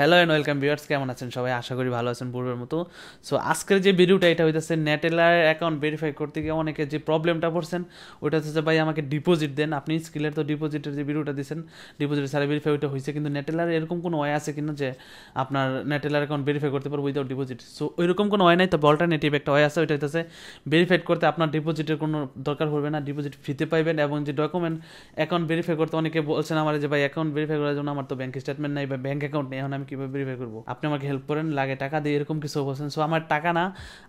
hello and welcome viewers কেমন আছেন সবাই আশা করি ভালো আছেন পূর্বের মতো সো আজকের যে ভিডিওটা এটা হইতেছে নেটেলার অ্যাকাউন্ট ভেরিফাই করতে গিয়ে অনেকে যে প্রবলেমটা পড়ছেন ওইটা হচ্ছে ভাই আমাকে ডিপোজিট দেন আপনি স্কিলের তো ডিপোজিটের যে ভিডিওটা দিচ্ছেন ডিপোজিট সারা ভেরিফাই ওইটা হয়েছে কিন্তু নেটেলার এরকম কোনো ওয়ে আছে কিনা যে আপনার নেটেলার অ্যাকাউন্ট ভেরিফাই করতে পারবো উইদাউট ডিপোজিট সো ওইরকম কোনো ওয়ে নাই তবে অল্টারনেটিভ একটা ওয়ে আছে ওইটা হইতেছে ভেরিফাই করতে আপনার ডিপোজিটের কোনো দরকার পড়বে না ডিপোজিট ফ্রিতে পাইবেন এবং যে ডকুমেন্ট অ্যাকাউন্ট ভেরিফাই করতে অনেকে বলছেন আমার যে ভাই অ্যাকাউন্ট ভেরিফাই করার জন্য আমার তো ব্যাঙ্ক স্টেটমেন্ট নেই বা ব্যাঙ্ক অ্যাকাউন্ট নেই এখন আমি আমি কীভাবে ভেরিফাই করবো আপনি আমাকে হেল্প করেন লাগে টাকা দিয়ে এরকম কিছু বলছেন সো আমার টাকা না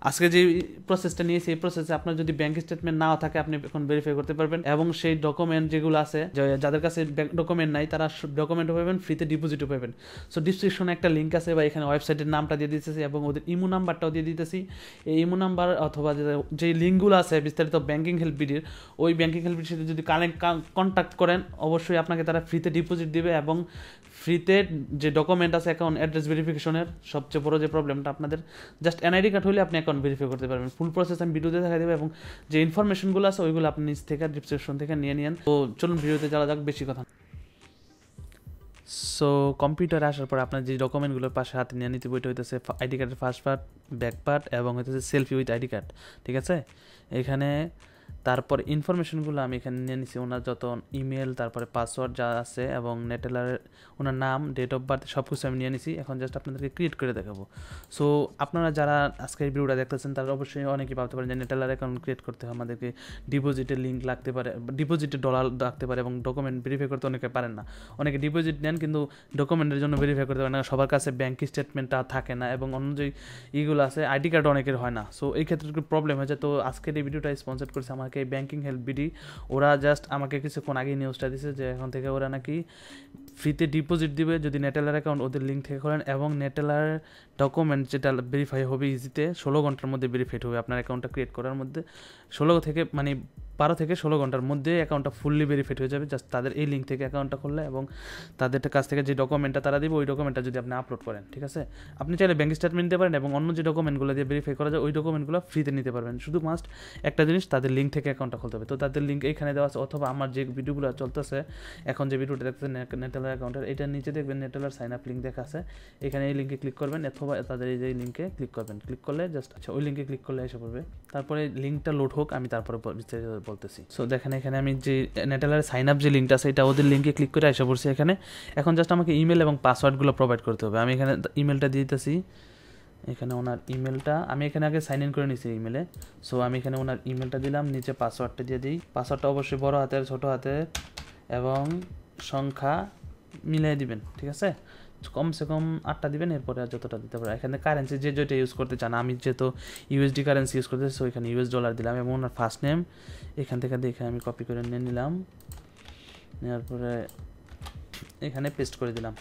আজকে যে প্রসেসটা নিয়েছে এই প্রসেসে আপনার যদি ব্যাংক স্টেটমেন্ট নাও থাকে আপনি এখন ভেরিফাই করতে পারবেন এবং সেই ডকুমেন্ট যেগুলো আছে যাদের কাছে ডকুমেন্ট নাই তারা ডকুমেন্টও পাবেন ফ্রিতে ডিপোজিটও পাবেন সো ডিসক্রিপশনে একটা লিঙ্ক আছে বা এখানে ওয়েবসাইটের নামটা দিয়ে দিতেছি এবং ওদের ইমো নাম্বারটাও দিয়ে দিতেছি এই ইমো নাম্বার অথবা যে লিঙ্কগুলো আছে বিস্তারিত ব্যাঙ্কিং হেল্প বিডির ওই ব্যাঙ্কিং হেল্প বিডির সাথে যদি কানেক্ট কন্ট্যাক্ট করেন অবশ্যই আপনাকে তারা ফ্রিতে ডিপোজিট দিবে এবং ফ্রিতে যে ডকুমেন্ট আছে অ্যাকাউন্ট অ্যাড্রেস ভেরিফিকেশনের সবচেয়ে বড় যে প্রবলেমটা আপনাদের জাস্ট এনআইডি কার্ড হলে আপনি অ্যাকাউন্ট ভেরিফাই করতে পারবেন ফুল প্রসেস আমি ভিডিওতে দেখা দেবো এবং যে ইনফরমেশনগুলো আছে ওইগুলো আপনি নিজ থেকে ডিসক্রিপশন থেকে নিয়ে নেন তো চলুন ভিডিওতে যাওয়া যাক বেশি কথা সো কম্পিউটারে আসার পর আপনার যে ডকুমেন্টগুলোর পাশে হাতে নিয়ে নিতে বইটা হইতেছে আইডি কার্ডের ফার্স্ট পার্ট ব্যাক পার্ট এবং হইতেছে সেলফি উইথ আইডি কার্ড ঠিক আছে এখানে তারপর ইনফরমেশনগুলো আমি এখানে নিয়ে নিছি ওনার যত ইমেল তারপরে পাসওয়ার্ড যা আছে এবং নেটেলারের ওনার নাম ডেট অফ বার্থ সব কিছু আমি নিয়ে নিছি এখন জাস্ট আপনাদেরকে ক্রিয়েট করে দেখাবো সো আপনারা যারা আজকের ভিডিওটা দেখতেছেন তারা অবশ্যই অনেকেই ভাবতে পারেন যে নেটেলার অ্যাকাউন্ট ক্রিয়েট করতে হয় আমাদেরকে ডিপোজিটের লিঙ্ক লাগতে পারে ডিপোজিটের ডলার রাখতে পারে এবং ডকুমেন্ট ভেরিফাই করতে অনেকে পারেন না অনেকে ডিপোজিট নেন কিন্তু ডকুমেন্টের জন্য ভেরিফাই করতে পারেন না সবার কাছে ব্যাঙ্ক স্টেটমেন্টটা থাকে না এবং অন্য যে ইগুলো আছে আইডি কার্ড অনেকের হয় না সো এই ক্ষেত্রে একটু প্রবলেম হয়েছে তো আজকের এই ভিডিওটা স্পন্সার করেছে আমাকে আমাকে ব্যাংকিং হেল্প বিডি ওরা জাস্ট আমাকে কিছুক্ষণ আগে নিউজটা দিছে যে এখন থেকে ওরা নাকি ফ্রিতে ডিপোজিট দিবে যদি নেটেলার অ্যাকাউন্ট ওদের লিঙ্ক থেকে করেন এবং নেটেলার ডকুমেন্ট যেটা ভেরিফাই হবে ইজিতে ষোলো ঘন্টার মধ্যে ভেরিফাইড হবে আপনার অ্যাকাউন্টটা ক্রিয়েট করার মধ্যে ষোলো থেকে মানে বারো থেকে ষোলো ঘন্টার মধ্যে অ্যাকাউন্টটা ফুললি ভেরিফাইড হয়ে যাবে জাস্ট তাদের এই লিঙ্ক থেকে অ্যাকাউন্টটা খুললে এবং তাদের কাছ থেকে যে ডকুমেন্টটা তারা দেবে ওই ডকুমেন্টটা যদি আপনি আপলোড করেন ঠিক আছে আপনি চাইলে ব্যাঙ্ক স্টেটমেন্ট দিতে পারেন এবং অন্য যে ডকুমেন্টগুলো দিয়ে ভেরিফাই করা যায় ওই ডকুমেন্টগুলো ফ্রিতে নিতে পারবেন শুধু মাস্ট একটা জিনিস তাদের লিঙ্ক থেকে অ্যাকাউন্টটা খুলতে হবে তো তাদের লিঙ্ক এখানে দেওয়া আছে অথবা আমার যে ভিডিওগুলো চলতেছে এখন যে ভিডিওটা দেখতেছে নেটেলার অ্যাকাউন্টের এটার নিচে দেখবেন নেটেলার সাইন আপ লিঙ্ক দেখা আছে এখানে এই লিঙ্কে ক্লিক করবেন অথবা তাদের এই যে লিঙ্কে ক্লিক করবেন ক্লিক করলে জাস্ট আচ্ছা ওই লিঙ্কে ক্লিক করলে এসে পড়বে তারপরে লিঙ্কটা লোড হোক আমি তারপরে বিস্তারিত বলতেছি সো দেখেন এখানে আমি যে নেটালের সাইন আপ যে লিঙ্কটা আছে এটা ওদের লিঙ্কে ক্লিক করে এসে পড়ছি এখানে এখন জাস্ট আমাকে ইমেল এবং পাসওয়ার্ডগুলো প্রোভাইড করতে হবে আমি এখানে ইমেলটা দিয়ে দিতেছি এখানে ওনার ইমেলটা আমি এখানে আগে সাইন ইন করে নিয়েছি ইমেলে সো আমি এখানে ওনার ইমেলটা দিলাম নিচে পাসওয়ার্ডটা দিয়ে দিই পাসওয়ার্ডটা অবশ্যই বড় হাতের ছোট হাতের এবং সংখ্যা মিলিয়ে দিবেন ঠিক আছে কমসে কম আটটা দিবেন এরপরে আর যতটা দিতে পারে এখানে কারেন্সি যে যেটা ইউজ করতে চান আমি যেহেতু ইউএসডি কারেন্সি ইউজ করতে সো এখানে ইউএস ডলার দিলাম এবং ওনার ফার্স্ট নেম এখান থেকে দেখে আমি কপি করে নিয়ে নিলাম নেওয়ার পরে এখানে পেস্ট করে দিলাম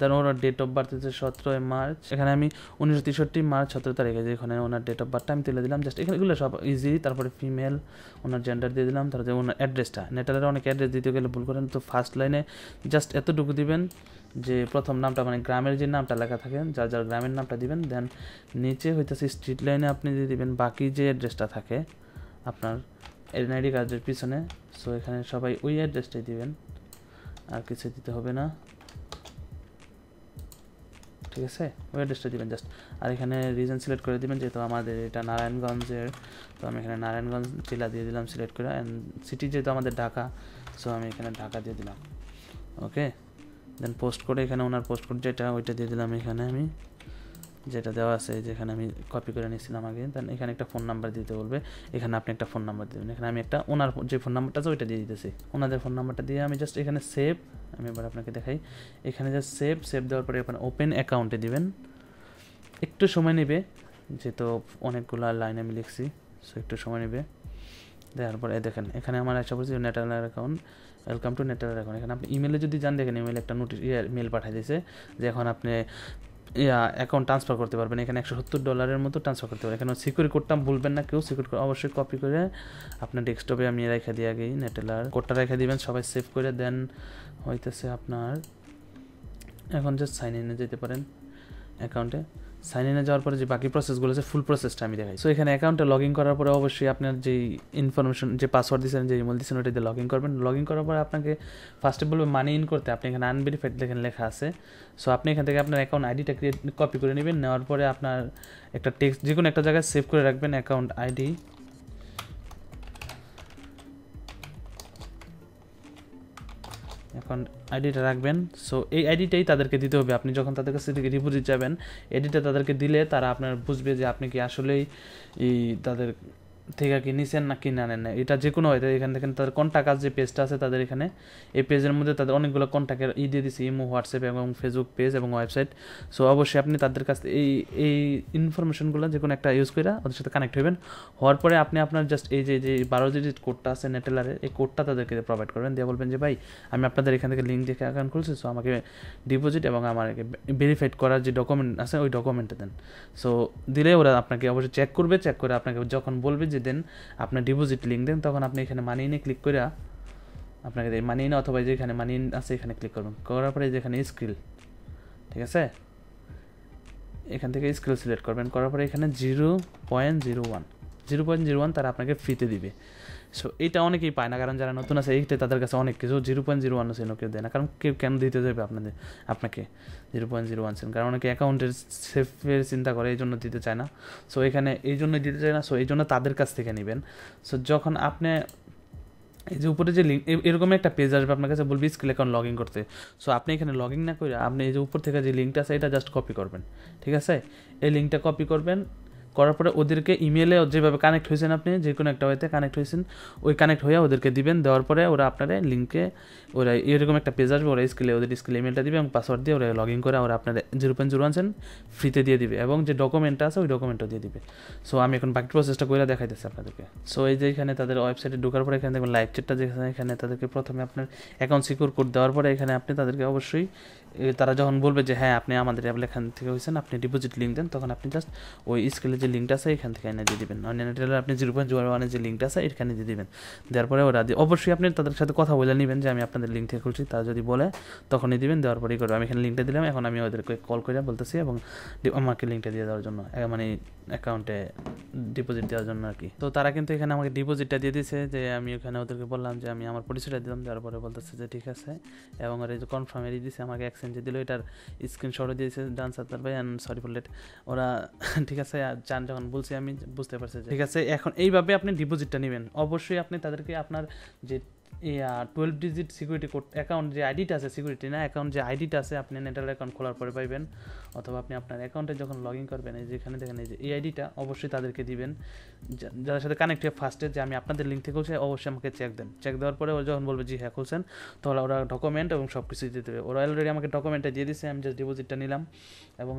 দেন ওনার ডেট অফ বার্থ হচ্ছে সতেরোই মার্চ এখানে আমি উনিশশো তেষট্টি মার্চ সতেরো তারিখে যে এখানে ওনার ডেট অফ বার্থটা আমি তুলে দিলাম জাস্ট এগুলো সব ইজি তারপরে ফিমেল ওনার জেন্ডার দিয়ে দিলাম তারপরে ওনার অ্যাড্রেসটা নেটালের অনেক অ্যাড্রেস দিতে গেলে ভুল করেন তো ফার্স্ট লাইনে জাস্ট এতটুকু দিবেন যে প্রথম নামটা মানে গ্রামের যে নামটা লেখা থাকে যার যার গ্রামের নামটা দিবেন দেন নিচে হইতেছে স্ট্রিট লাইনে আপনি দিয়ে দিবেন বাকি যে অ্যাড্রেসটা থাকে আপনার এনআইডি কার্ডের পিছনে সো এখানে সবাই ওই অ্যাড্রেসটাই দিবেন আর কিছু দিতে হবে না ঠিক আছে ওই অ্যাড্রেসটা দেবেন জাস্ট আর এখানে রিজন সিলেক্ট করে দেবেন যেহেতু আমাদের এটা নারায়ণগঞ্জের তো আমি এখানে নারায়ণগঞ্জ জেলা দিয়ে দিলাম সিলেক্ট করে অ্যান্ড সিটি যেহেতু আমাদের ঢাকা সো আমি এখানে ঢাকা দিয়ে দিলাম ওকে দেন পোস্ট করে এখানে ওনার পোস্ট কোড যেটা ওইটা দিয়ে দিলাম এখানে আমি যেটা দেওয়া আছে যেখানে আমি কপি করে নিয়েছিলাম আগে দেন এখানে একটা ফোন নাম্বার দিতে বলবে এখানে আপনি একটা ফোন নাম্বার দেবেন এখানে আমি একটা ওনার যে ফোন নাম্বারটা আছে ওইটা দিয়ে দিতেছি ওনাদের ফোন নাম্বারটা দিয়ে আমি জাস্ট এখানে সেভ আমি এবার আপনাকে দেখাই এখানে জাস্ট সেভ সেভ দেওয়ার পরে ওখানে ওপেন অ্যাকাউন্টে দিবেন একটু সময় নেবে যেহেতু অনেকগুলো লাইন আমি লিখছি সো একটু সময় নেবে দেওয়ার পরে দেখেন এখানে আমার একটা বলছি Neteller account welcome to Neteller account এখানে আপনি ইমেলে যদি যান দেখেন ইমেলে একটা নোটিশ মেল পাঠিয়ে দিয়েছে যে এখন আপনি ইয়া অ্যাকাউন্ট ট্রান্সফার করতে পারবেন এখানে একশো সত্তর ডলারের মতো ট্রান্সফার করতে পারবেন এখানে সিকিউর কোডটা ভুলবেন না কেউ সিকিউর অবশ্যই কপি করে আপনার ডেস্কটপে আমি রেখে দিয়ে আগেই নেটেলার কোডটা রেখে দিবেন সবাই সেভ করে দেন হইতেছে আপনার এখন জাস্ট সাইন ইনে যেতে পারেন অ্যাকাউন্টে সাইন ইনে যাওয়ার পরে যে বাকি প্রসেসগুলো আছে ফুল প্রসেসটা আমি দেখাই সো এখানে অ্যাকাউন্টে লগ ইন করার পরে অবশ্যই আপনার যে ইনফরমেশন যে পাসওয়ার্ড দিয়েছেন যে ইমেল দিয়েছেন ওটা দিয়ে লগ ইন করবেন লগ ইন করার পরে আপনাকে ফার্স্টে বলবে মানি ইন করতে আপনি এখানে আনভেরিফাইড দেখেন লেখা আছে সো আপনি এখান থেকে আপনার অ্যাকাউন্ট আইডিটা ক্রিয়েট কপি করে নেবেন নেওয়ার পরে আপনার একটা টেক্সট যে কোনো একটা জায়গায় সেভ করে রাখবেন অ্যাকাউন্ট আইডি আইডিটা রাখবেন সো এই আইডিটাই তাদেরকে দিতে হবে আপনি যখন তাদের কাছ থেকে ডিপোজিট যাবেন এডিটা তাদেরকে দিলে তারা আপনার বুঝবে যে আপনি কি আসলেই তাদের থেকে কি নিছেন না কিনে আনেন না এটা যে কোনো হয় এখান থেকে তাদের কন্ট্যাক্ট আছে যে পেজটা আছে তাদের এখানে এই পেজের মধ্যে তাদের অনেকগুলো কন্ট্যাক্টের ই দিয়ে দিছি ইমো হোয়াটসঅ্যাপ এবং ফেসবুক পেজ এবং ওয়েবসাইট সো অবশ্যই আপনি তাদের কাছ এই এই ইনফরমেশনগুলো যে কোনো একটা ইউজ করে ওদের সাথে কানেক্ট হবেন হওয়ার পরে আপনি আপনার জাস্ট এই যে যে বারো ডিজিট কোডটা আছে নেটেলারের এই কোডটা তাদেরকে প্রোভাইড করবেন দিয়ে বলবেন যে ভাই আমি আপনাদের এখান থেকে লিঙ্ক দেখে অ্যাকাউন্ট খুলছি সো আমাকে ডিপোজিট এবং আমার ভেরিফাইড করার যে ডকুমেন্ট আছে ওই ডকুমেন্টটা দেন সো দিলে ওরা আপনাকে অবশ্যই চেক করবে চেক করে আপনাকে যখন বলবে যে দেন আপনার ডিপোজিট লিঙ্ক দেন তখন আপনি এখানে মানি ইনে ক্লিক করে আপনাকে মানি ইন অথবা যেখানে মানি ইন আছে এখানে ক্লিক করবেন করার পরে যেখানে স্কিল ঠিক আছে এখান থেকে স্কিল সিলেক্ট করবেন করার পরে এখানে zero point zero one zero point zero one তারা আপনাকে ফ্রিতে দিবে সো এটা অনেকেই পায় না কারণ যারা নতুন আছে এইটা তাদের কাছে অনেক কিছু জিরো পয়েন্ট জিরো ওয়ান সেনও কেউ দেয় না কারণ কেউ কেন দিতে যাবে আপনাদের আপনাকে zero point zero one cent কারণ অনেকে অ্যাকাউন্টের সেফের চিন্তা করে এই জন্য দিতে চায় না সো এখানে এই জন্য দিতে চায় না সো এই জন্য তাদের কাছ থেকে নেবেন সো যখন আপনি এই যে উপরে যে লিঙ্ক এরকম একটা পেজ আসবে আপনার কাছে বলবি স্কিল অ্যাকাউন্ট লগ ইন করতে সো আপনি এখানে লগ ইন না করে আপনি এই যে উপর থেকে যে লিঙ্কটা আছে এটা জাস্ট কপি করবেন ঠিক আছে এই লিঙ্কটা কপি করবেন করার পরে ওদেরকে ইমেলে যেভাবে কানেক্ট হয়েছেন আপনি যে কোনো একটা ওয়েতে কানেক্ট হয়েছেন ওই কানেক্ট হয়ে ওদেরকে দিবেন দেওয়ার পরে ওরা আপনারা লিঙ্কে ওরা এরকম একটা পেজ আসবে ওরা স্কিলে ওদের স্কিলে ইমেলটা দিবে এবং পাসওয়ার্ড দিয়ে ওরা লগ ইন করে ওরা আপনারা জিরো পয়েন্ট জিরো আনছেন ফ্রিতে দিয়ে দিবে এবং যে ডকুমেন্টটা আছে ওই ডকুমেন্টও দিয়ে দিবে সো আমি এখন বাকি প্রসেসটা করে দেখাইতেছি আপনাদেরকে সো এই যে এখানে তাদের ওয়েবসাইটে ঢোকার পরে এখানে দেখবেন লাইভ চেটটা যেখানে এখানে তাদেরকে প্রথমে আপনার অ্যাকাউন্ট সিকিউর কোড দেওয়ার পরে এখানে আপনি তাদেরকে অবশ্যই তারা যখন বলবে যে হ্যাঁ আপনি আমাদের এখান থেকে হয়েছেন আপনি ডিপোজিট লিঙ্ক দেন তখন আপনি জাস্ট ওই স্কেলের যে লিঙ্কটা আছে এখান থেকে এনে দিয়ে দেবেন অন্যান্য টেলার আপনি জিরো পয়েন্ট জিরো ওয়ানের যে লিঙ্কটা আছে এখানে দিয়ে দেবেন দেওয়ার পরে ওরা দিয়ে অবশ্যই আপনি তাদের সাথে কথা বলে নেবেন যে আমি আপনাদের লিঙ্ক থেকে খুলছি তারা যদি বলে তখনই দিবেন দেওয়ার পরেই করবো আমি এখানে লিঙ্কটা দিলাম এখন আমি ওদেরকে কল করে বলতেছি এবং আমাকে লিঙ্কটা দিয়ে দেওয়ার জন্য মানে অ্যাকাউন্টে ডিপোজিট দেওয়ার জন্য আর কি তো তারা কিন্তু এখানে আমাকে ডিপোজিটটা দিয়ে দিয়েছে যে আমি ওখানে ওদেরকে বললাম যে আমি আমার পরিচয়টা দিলাম দেওয়ার পরে বলতেছে যে ঠিক আছে এবং ওরা যে দিয়ে দিয়েছে আমাকে দেখছেন যে দিল এটার স্ক্রিনশটও দিয়েছে ডান্সার তার ভাই অ্যান্ড সরি ফর লেট ওরা ঠিক আছে চান যখন বলছি আমি বুঝতে পারছি ঠিক আছে এখন এইভাবে আপনি ডিপোজিটটা নেবেন অবশ্যই আপনি তাদেরকে আপনার যে twelve digit security code account যে আইডিটা আছে সিকিউরিটি না অ্যাকাউন্ট যে আইডিটা আছে আপনি নেটাল অ্যাকাউন্ট খোলার পরে পাইবেন অথবা আপনি আপনার অ্যাকাউন্টে যখন লগ ইন করবেন এই যেখানে দেখেন এই যে এই আইডিটা অবশ্যই তাদেরকে দিবেন যাদের সাথে কানেক্ট হয়ে ফার্স্টে যে আমি আপনাদের লিঙ্ক থেকে খুলছি অবশ্যই আমাকে চেক দেন চেক দেওয়ার পরে ওরা যখন বলবে জি হ্যাঁ খুলছেন তাহলে ওরা ডকুমেন্ট এবং সব কিছু দিয়ে দেবে ওরা অলরেডি আমাকে ডকুমেন্টটা দিয়ে দিয়েছে আমি জাস্ট ডিপোজিটটা নিলাম এবং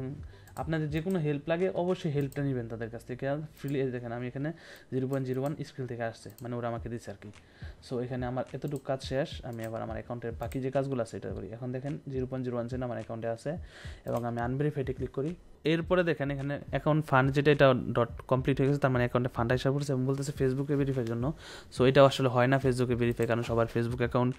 আপনাদের যে কোনো হেল্প লাগে অবশ্যই হেল্পটা নেবেন তাদের কাছ থেকে আর ফ্রিলি দেখেন আমি এখানে zero point zero one Skrill থেকে আসছে মানে ওরা আমাকে দিচ্ছে আর কি সো এখানে আমার এতটুকু কাজ শেষ আমি আবার আমার অ্যাকাউন্টের বাকি যে কাজগুলো আছে এটা করি এখন দেখেন zero point zero one cent আমার অ্যাকাউন্টে আছে এবং আমি আনভেরিফাইডে ক্লিক করি এরপরে দেখেন এখানে অ্যাকাউন্ট ফান্ড যেটা এটা ডট কমপ্লিট হয়ে গেছে তার মানে অ্যাকাউন্টে ফান্ড হিসাব করছে এবং বলতেছে ফেসবুকে ভেরিফাইয়ের জন্য সো এটা আসলে হয় না ফেসবুকে ভেরিফাই কারণ সবার ফেসবুক অ্যাকাউন্ট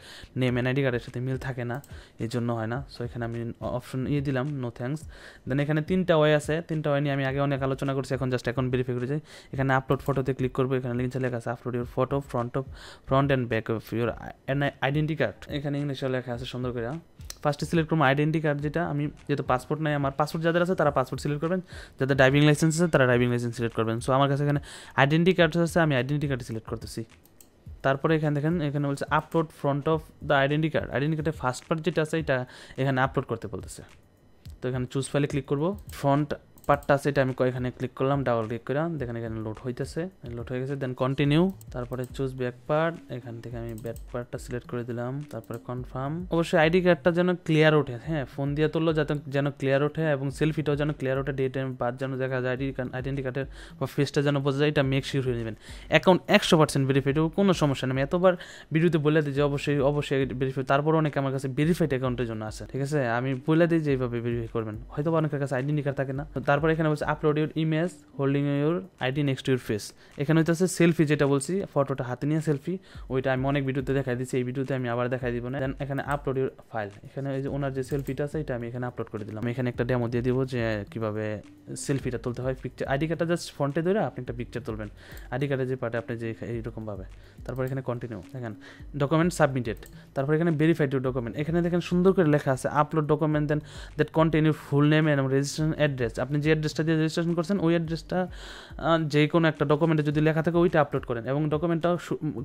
নেম এনআইডি কার্ডের সাথে মিল থাকে না এই জন্য হয় না সো এখানে আমি অপশন ইয়ে দিলাম নো থ্যাংকস দেন এখানে তিনটা ওয়ে আছে তিনটা ওয়ে নিয়ে আমি আগে অনেক আলোচনা করছি এখন জাস্ট অ্যাকাউন্ট ভেরিফাই করে যাই এখানে আপলোড ফটোতে ক্লিক করবো এখানে লিঙ্ক লেখা আছে upload your photo front of front and back of your identity card এখানে ইংলিশে লেখা আছে সুন্দর করে ফার্স্টে সিলেক্ট করবো আইডেন্টি কার্ড যেটা আমি যেহেতু পাসপোর্ট নাই আমার পাসপোর্ট যাদের আছে তারা পাসপোর্ট সিলেক্ট করবেন যাদের ড্রাইভিং লাইসেন্স আছে তারা ড্রাইভিং লাইসেন্স সিলেক্ট করবেন সো আমার কাছে এখানে আইডেন্টি কার্ড আছে আমি আইডেন্টি কার্ড সিলেক্ট করতেছি তারপরে এখানে দেখেন এখানে বলছে upload front of the identity card identity কার্ডের ফার্স্ট পার্ট যেটা আছে এটা এখানে আপলোড করতে বলতেছে তো এখানে চুজ ফাইলে ক্লিক করবো ফ্রন্ট পার্টটা আছে এটা আমি এখানে ক্লিক করলাম ডাবল ক্লিক করলাম দেখেন এখানে লোড হইতেছে লোড হয়ে গেছে দেন কন্টিনিউ তারপরে চুজ ব্যাক পার্ট এখান থেকে আমি ব্যাক পার্টটা সিলেক্ট করে দিলাম তারপরে কনফার্ম অবশ্যই আইডি কার্ডটা যেন ক্লিয়ার ওঠে হ্যাঁ ফোন দিয়ে তুললো যাতে যেন ক্লিয়ার ওঠে এবং সেলফিটাও যেন ক্লিয়ার ওঠে ডেট বাদ যেন দেখা যায় আইডি কার্ড আইডেন্টি কার্ডের বা ফেসটা যেন বোঝা যায় এটা মেক শিওর হয়ে নেবেন অ্যাকাউন্ট একশো পার্সেন্ট ভেরিফাইড কোনো সমস্যা নেই এতবার ভিডিওতে বলে দিই যে অবশ্যই অবশ্যই ভেরিফাই তারপরে অনেকে আমার কাছে ভেরিফাইড অ্যাকাউন্টের জন্য আছে ঠিক আছে আমি বলে দিই যে এইভাবে ভেরিফাই করবেন হয়তো অনেকের কাছে আইডেন্টি কার্ড থাকে না তারপর এখানে বলছে upload your image holding your ID next your face এখানে হচ্ছে সেলফি যেটা বলছি ফটোটা হাতে নিয়ে সেলফি ওইটা আমি অনেক ভিডিওতে দেখাই দিচ্ছি এই ভিডিওতে আমি আবার দেখাই দিব না দেন এখানে আপলোড ইউর ফাইল এখানে ওই যে ওনার যে সেলফিটা আছে এটা আমি এখানে আপলোড করে দিলাম এখানে একটা ডেমো দিয়ে দিব যে কীভাবে সেলফিটা তুলতে হয় পিকচার আইডি কার্ডটা জাস্ট ফ্রন্টে ধরে আপনি একটা পিকচার তুলবেন আইডি কার্ডের যে পার্টে আপনি যে এইরকমভাবে তারপর এখানে কন্টিনিউ দেখেন ডকুমেন্ট সাবমিটেড তারপর এখানে ভেরিফাইড ইউর ডকুমেন্ট এখানে দেখেন সুন্দর করে লেখা আছে upload document then that continue full name and registration address আপনি যে অ্যাড্রেসটা দিয়ে রেজিস্ট্রেশন করছেন ওই অ্যাড্রেসটা যে কোনো একটা ডকুমেন্টে যদি লেখা থাকে ওইটা আপলোড করেন এবং ডকুমেন্টটা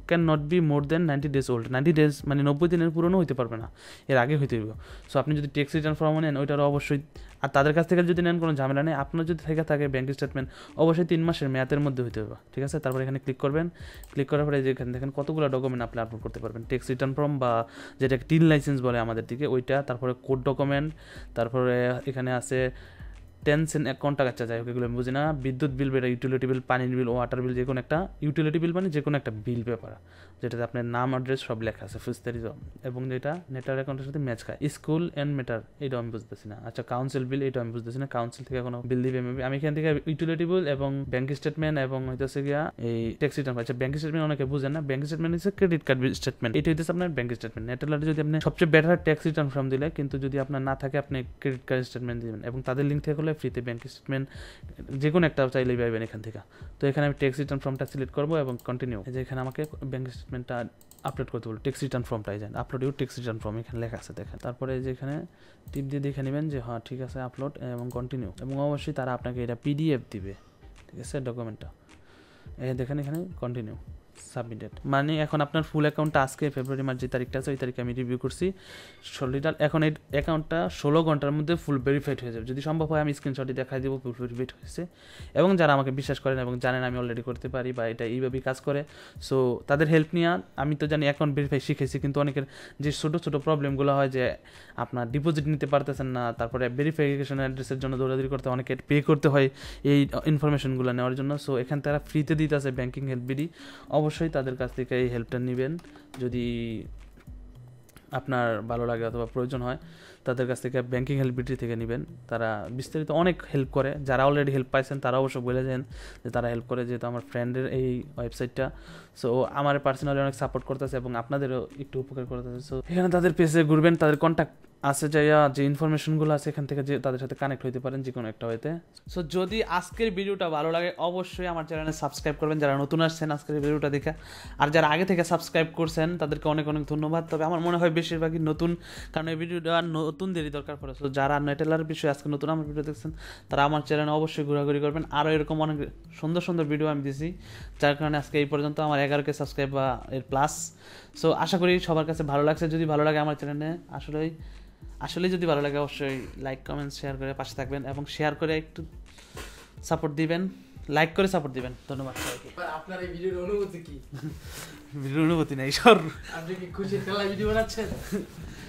can not be more than ninety days old ninety days মানে নব্বই দিনের পুরনো হইতে পারবে না এর আগে হইতে হইব সো আপনি যদি ট্যাক্স রিটার্ন ফর্ম নেন ওইটারও অবশ্যই আর তাদের কাছ থেকে যদি নেন কোনো ঝামেলা নেই আপনার যদি থেকে থাকে ব্যাঙ্ক স্টেটমেন্ট অবশ্যই তিন মাসের মেয়াদের মধ্যে হইতে হবে ঠিক আছে তারপর এখানে ক্লিক করবেন ক্লিক করার পরে যে এখানে দেখেন কতগুলো ডকুমেন্ট আপনি আপলোড করতে পারবেন ট্যাক্স রিটার্ন ফর্ম বা যেটা টিন লাইসেন্স বলে আমাদের দিকে ওইটা তারপরে কোড ডকুমেন্ট তারপরে এখানে আছে টেনশন কোন টাকা চার্জ যাই হোক বুঝি না বিদ্যুৎ বিল বা ইউটিলিটি বিল পানির বিল ওয়াটার বিল যে কোনো একটা ইউটিলিটি বিল মানে যে কোনো একটা বিল ব্যাপার যেটাতে আপনার নাম অ্যাড্রেস সব লেখা আছে ফুস্তারিজ এবং যেটা নেটার অ্যাকাউন্টের সাথে ম্যাচ খায় স্কুল অ্যান্ড মেটার এটা আমি বুঝতেছি না আচ্ছা কাউন্সিল বিল এটা আমি বুঝতেছি না কাউন্সিল থেকে কোনো বিল দিবে আমি এখান থেকে ইউটিলিটি বিল এবং ব্যাংক স্টেটমেন্ট এবং হইতেছে গিয়া এই ট্যাক্স রিটার্ন আচ্ছা ব্যাংক স্টেটমেন্ট অনেকে বুঝেন না ব্যাংক স্টেটমেন্ট হচ্ছে ক্রেডিট কার্ড স্টেটমেন্ট এটা হইতেছে আপনার ব্যাংক স্টেটমেন্ট নেটার যদি আপনি সবচেয়ে বেটার ট্যাক্স রিটার্ন ফর্ম দিলে কিন্তু যদি আপনার না থাকে আপনি ক্রেডিট কার্ড স্টেটমেন্ট দিবেন এবং তাদের লিঙ্ক থেকে হলে ফ্রিতে ব্যাংক স্টেটমেন্ট যে কোনো একটা চাইলেই পাবেন এখান থেকে তো এখানে আমি ট্যাক্স রিটার্ন ফর্মটা সিলেক্ট করবো এবং কন্টিনিউ যে এখানে আমাকে ব্যাংক স্টেটমেন্টটা আপলোড করতে বলবো টেক্স রিটার্ন ফর্মটা এই যান upload you tax return form এখানে লেখা আছে দেখেন তারপরে যেখানে টিপ দিয়ে দেখে নেবেন যে হ্যাঁ ঠিক আছে আপলোড এবং কন্টিনিউ এবং অবশ্যই তারা আপনাকে এটা পিডিএফ দিবে ঠিক আছে ডকুমেন্টটা এই দেখেন এখানে কন্টিনিউ সাবমিটেড মানে এখন আপনার ফুল অ্যাকাউন্টটা আজকে ফেব্রুয়ারি মাস যে তারিখটা আছে ওই তারিখে আমি রিভিউ করছি সলিটার এখন এই অ্যাকাউন্টটা ষোলো ঘন্টার মধ্যে ফুল ভেরিফাইড হয়ে যাবে যদি সম্ভব হয় আমি স্ক্রিনশটটি দেখাই দেবো ফুল ভেরিফাইড হয়েছে এবং যারা আমাকে বিশ্বাস করেন এবং জানেন আমি অলরেডি করতে পারি বা এটা এইভাবেই কাজ করে সো তাদের হেল্প নিয়ে আমি তো জানি অ্যাকাউন্ট ভেরিফাই শিখেছি কিন্তু অনেকের যে ছোটো ছোটো প্রবলেমগুলো হয় যে আপনার ডিপোজিট নিতে পারতেছেন না তারপরে ভেরিফিকেশন অ্যাড্রেসের জন্য দৌড়াদৌড়ি করতে অনেকে পে করতে হয় এই ইনফরমেশনগুলো নেওয়ার জন্য সো এখান তারা ফ্রিতে দিতে আছে ব্যাঙ্কিং হেল্প বিডি অবশ্যই অবশ্যই তাদের কাছ থেকে এই হেল্পটা নেবেন যদি আপনার ভালো লাগে অথবা প্রয়োজন হয় তাদের কাছ থেকে ব্যাঙ্কিং হেল্প বিটি থেকে নেবেন তারা বিস্তারিত অনেক হেল্প করে যারা অলরেডি হেল্প পাইছেন তারা অবশ্য বলে যান যে তারা হেল্প করে যেহেতু আমার ফ্রেন্ডের এই ওয়েবসাইটটা সো আমার পার্সোনালি অনেক সাপোর্ট করতেছে এবং আপনাদেরও একটু উপকার করতেছে সো এখানে তাদের পেজে ঘুরবেন তাদের কন্ট্যাক্ট আছে যাইয়া যে ইনফরমেশনগুলো আছে এখান থেকে যে তাদের সাথে কানেক্ট হইতে পারেন যে কোনো একটা হইতে সো যদি আজকের ভিডিওটা ভালো লাগে অবশ্যই আমার চ্যানেলে সাবস্ক্রাইব করবেন যারা নতুন আসছেন আজকের ভিডিওটা দেখে আর যারা আগে থেকে সাবস্ক্রাইব করছেন তাদেরকে অনেক অনেক ধন্যবাদ তবে আমার মনে হয় বেশিরভাগই নতুন কারণ এই ভিডিওটা নতুন দেরি দরকার পড়ে সো যারা নেটেলার বিষয়ে আজকে নতুন আমার ভিডিও দেখছেন তারা আমার চ্যানেলে অবশ্যই ঘোরাঘুরি করবেন আরও এরকম অনেক সুন্দর সুন্দর ভিডিও আমি দিছি যার কারণে আজকে এই পর্যন্ত আমার এগারোকে সাবস্ক্রাইব বা এর প্লাস সো আশা করি সবার কাছে ভালো লাগছে যদি ভালো লাগে আমার চ্যানেলে আসলেই আসলে যদি ভালো লাগে অবশ্যই লাইক কমেন্ট শেয়ার করে পাশে থাকবেন এবং শেয়ার করে একটু সাপোর্ট দিবেন লাইক করে সাপোর্ট দিবেন ধন্যবাদ আপনার এই ভিডিওর অনুভূতি কি ভিডিওর অনুভূতি নাই সর আপনি কি খুশি তেলা ভিডিও বানাচ্ছেন